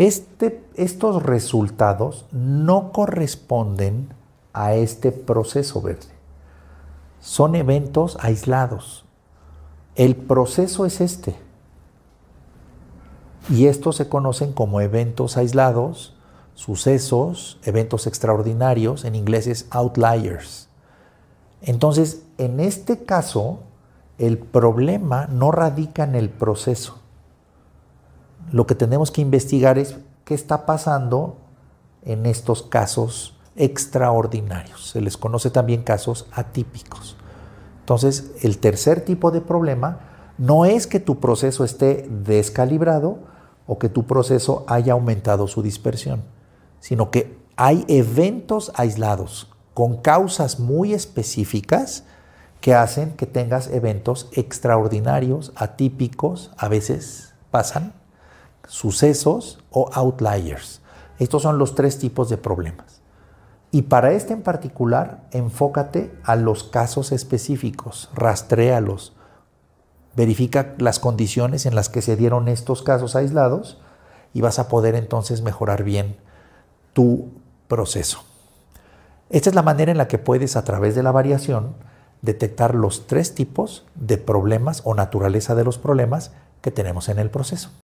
Este, estos resultados no corresponden a este proceso verde. Son eventos aislados. El proceso es este. Y estos se conocen como eventos aislados, sucesos, eventos extraordinarios, en inglés es outliers. Entonces, en este caso, el problema no radica en el proceso, lo que tenemos que investigar es qué está pasando en estos casos extraordinarios. Se les conoce también casos atípicos. Entonces, el tercer tipo de problema no es que tu proceso esté descalibrado o que tu proceso haya aumentado su dispersión, sino que hay eventos aislados con causas muy específicas que hacen que tengas eventos extraordinarios, atípicos, a veces pasan sucesos o outliers. Estos son los tres tipos de problemas. Y para este en particular, enfócate a los casos específicos, rastréalos, verifica las condiciones en las que se dieron estos casos aislados y vas a poder entonces mejorar bien tu proceso. Esta es la manera en la que puedes a través de la variación detectar los tres tipos de problemas o naturaleza de los problemas que tenemos en el proceso.